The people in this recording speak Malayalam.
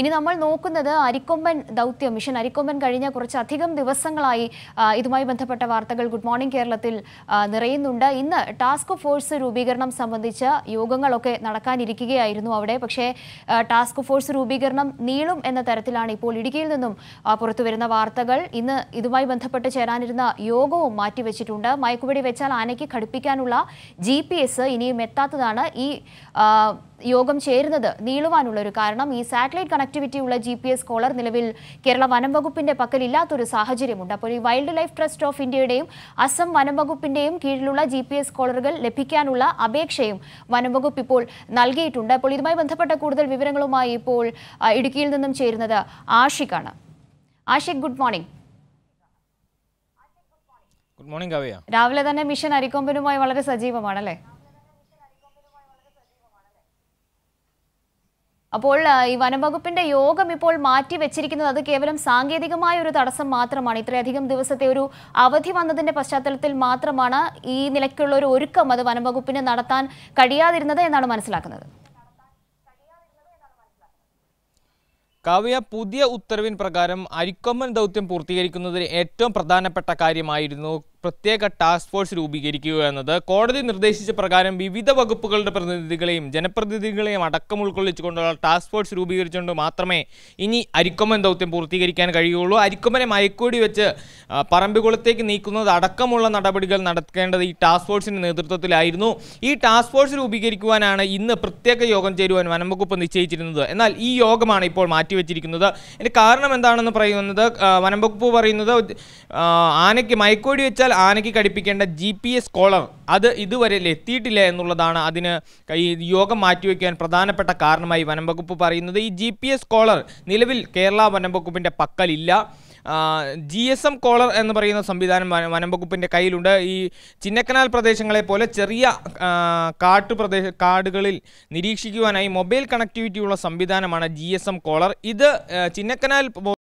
ഇനി നമ്മൾ നോക്കുന്നത് അരിക്കൊമ്പൻ ദൗത്യം മിഷൻ അരിക്കൊമ്പൻ കഴിഞ്ഞ കുറച്ചധികം ദിവസങ്ങളായി ഇതുമായി ബന്ധപ്പെട്ട വാർത്തകൾ ഗുഡ് മോർണിംഗ് കേരളത്തിൽ നിറയുന്നുണ്ട് ഇന്ന് ടാസ്ക് ഫോഴ്സ് രൂപീകരണം സംബന്ധിച്ച യോഗങ്ങളൊക്കെ നടക്കാനിരിക്കുകയായിരുന്നു അവിടെ പക്ഷേ ടാസ്ക് ഫോഴ്സ് രൂപീകരണം നീളും എന്ന തരത്തിലാണ് ഇപ്പോൾ ഇടുക്കിയിൽ നിന്നും പുറത്തുവരുന്ന വാർത്തകൾ ഇന്ന് ഇതുമായി ബന്ധപ്പെട്ട് ചേരാനിരുന്ന യോഗവും മാറ്റിവെച്ചിട്ടുണ്ട് മയക്കുപടി വെച്ചാൽ ആനയ്ക്ക് ഘടിപ്പിക്കാനുള്ള ജി ഇനിയും എത്താത്തതാണ് ഈ യോഗം ചേരുന്നത് നീളുവാനുള്ള ഒരു കാരണം ഈ സാറ്റലൈറ്റ് കണക്ടിവിറ്റി ഉള്ള ജി പി എസ് കോളർ നിലവിൽ കേരള വനം വകുപ്പിന്റെ പക്കലില്ലാത്തൊരു സാഹചര്യമുണ്ട് അപ്പോൾ ഈ വൈൽഡ് ലൈഫ് ട്രസ്റ്റ് ഓഫ് ഇന്ത്യയുടെയും അസം വനം വകുപ്പിന്റെയും കീഴിലുള്ള ജി പി എസ് കോളറുകൾ ലഭിക്കാനുള്ള അപേക്ഷയും വനം വകുപ്പ് ഇപ്പോൾ നൽകിയിട്ടുണ്ട് അപ്പോൾ ഇതുമായി ബന്ധപ്പെട്ട കൂടുതൽ വിവരങ്ങളുമായി ഇപ്പോൾ ഇടുക്കിയിൽ നിന്നും ചേരുന്നത് ആഷിഖാണ് Ashiq good morning good morning രാവിലെ തന്നെ മിഷൻ അരിക്കൊമ്പനുമായി വളരെ സജീവമാണല്ലേ അപ്പോൾ ഈ വനംവകുപ്പിന്റെ യോഗം ഇപ്പോൾ മാറ്റി വെച്ചിരിക്കുന്നത് അത് കേവലം സാങ്കേതികമായ ഒരു തടസ്സം മാത്രമാണ് ഇത്രയധികം ദിവസത്തെ ഒരു അവധി വന്നതിന്റെ പശ്ചാത്തലത്തിൽ മാത്രമാണ് ഈ നിലയ്ക്കുള്ള ഒരു ഒരുക്കം അത് വനംവകുപ്പിന് നടത്താൻ കഴിയാതിരുന്നത് എന്നാണ് മനസ്സിലാക്കുന്നത് കാവ്യ പുതിയ ഉത്തരവിൻ പ്രകാരം അരിക്കൊമ്മൻ ദൗത്യം പൂർത്തീകരിക്കുന്നതിന് ഏറ്റവും പ്രധാനപ്പെട്ട കാര്യമായിരുന്നു പ്രത്യേക ടാസ്ക് ഫോഴ്സ് രൂപീകരിക്കുക എന്നത് കോടതി നിർദ്ദേശിച്ച പ്രകാരം വിവിധ വകുപ്പുകളുടെ പ്രതിനിധികളെയും ജനപ്രതിനിധികളെയും അടക്കം ഉൾക്കൊള്ളിച്ചുകൊണ്ടുള്ള ടാസ്ക് ഫോഴ്സ് രൂപീകരിച്ചുകൊണ്ട് മാത്രമേ ഇനി അരിക്കൊമ്പൻ ദൗത്യം പൂർത്തീകരിക്കാൻ കഴിയുള്ളൂ അരിക്കൊമ്പനെ മയക്കൂടി വെച്ച് പറമ്പിക്കുളത്തേക്ക് നീക്കുന്നത് അടക്കമുള്ള നടപടികൾ നടക്കേണ്ടത് ഈ ടാസ്ക് ഫോഴ്സിൻ്റെ നേതൃത്വത്തിലായിരുന്നു ഈ ടാസ്ക് ഫോഴ്സ് രൂപീകരിക്കുവാനാണ് ഇന്ന് പ്രത്യേക യോഗം ചേരുവാൻ വനംവകുപ്പ് നിശ്ചയിച്ചിരുന്നത് എന്നാൽ ഈ യോഗമാണ് ഇപ്പോൾ മാറ്റിവെച്ചിരിക്കുന്നത് അതിന് കാരണം എന്താണെന്ന് പറയുന്നത് വനംവകുപ്പ് പറയുന്നത് ആനയ്ക്ക് മയക്കോടി വെച്ചാൽ തൊഴിലാളിയാൽ ആനയ്ക്ക് കടിപ്പിക്കേണ്ട ജി പി എസ് കോളർ അത് ഇതുവരെ എത്തിയിട്ടില്ല എന്നുള്ളതാണ് അതിന് ഈ യോഗം മാറ്റിവെക്കാൻ പ്രധാനപ്പെട്ട കാരണമായി വനം വകുപ്പ് പറയുന്നത് ഈ ജി പി എസ് കോളർ നിലവിൽ കേരള വനം വകുപ്പിൻ്റെ പക്കലില്ല ജി എസ് എം കോളർ എന്ന് പറയുന്ന സംവിധാനം വനം വകുപ്പിൻ്റെ കയ്യിലുണ്ട് ഈ ചിന്നക്കനാൽ പ്രദേശങ്ങളെ പോലെ ചെറിയ കാട്ടു പ്രദേശ കാടുകളിൽ നിരീക്ഷിക്കുവാനായി മൊബൈൽ കണക്ടിവിറ്റിയുള്ള സംവിധാനമാണ് ജി എസ് എം കോളർ ഇത് ചിന്നക്കനാൽ